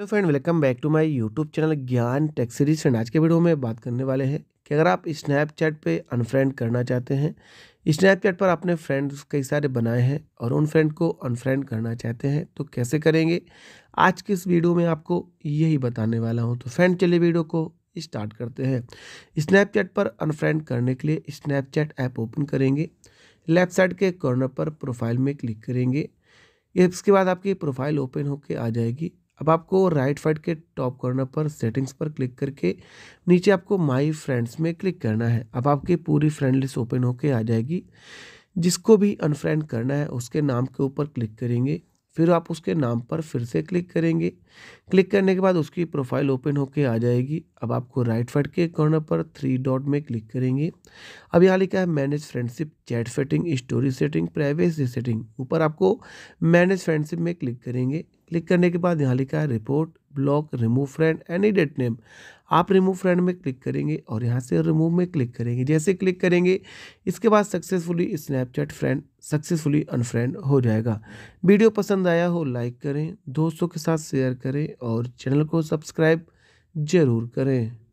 hello friend welcome back to my YouTube channel Gyan tech series friend आज के video में बात करने वाले हैं कि अगर आप स्नैपचैट पे अनफ्रेंड करना चाहते हैं स्नैपचैट पर आपने फ्रेंड्स कई सारे बनाए हैं और उन फ्रेंड को अनफ्रेंड करना चाहते हैं तो कैसे करेंगे आज की इस वीडियो में आपको यही बताने वाला हूँ तो फ्रेंड चलिए वीडियो को स्टार्ट करते हैं स्नैपचैट पर अनफ्रेंड करने के लिए स्नैपचैट ऐप ओपन करेंगे लेफ्ट साइड के कॉर्नर पर प्रोफाइल में क्लिक करेंगे इसके बाद आपकी प्रोफाइल ओपन होकर आ जाएगी अब आपको राइट साइड के टॉप कॉर्नर पर सेटिंग्स पर क्लिक करके नीचे आपको माई फ्रेंड्स में क्लिक करना है अब आपकी पूरी फ्रेंड लिस्ट ओपन होके आ जाएगी जिसको भी अनफ्रेंड करना है उसके नाम के ऊपर क्लिक करेंगे फिर आप उसके नाम पर फिर से क्लिक करेंगे क्लिक करने के बाद उसकी प्रोफाइल ओपन होके आ जाएगी अब आपको राइट साइड के कॉर्नर पर थ्री डॉट में क्लिक करेंगे अब यहाँ लिखा है manage friendship chat setting story setting privacy setting ऊपर आपको मैनेज फ्रेंडशिप में क्लिक करेंगे क्लिक करने के बाद यहाँ लिखा है report block remove friend any date name आप रिमूव फ्रेंड में क्लिक करेंगे और यहाँ से रिमूव में क्लिक करेंगे जैसे क्लिक करेंगे इसके बाद successfully Snapchat friend successfully unfriend हो जाएगा वीडियो पसंद आया हो लाइक करें दोस्तों के साथ शेयर करें और चैनल को सब्सक्राइब ज़रूर करें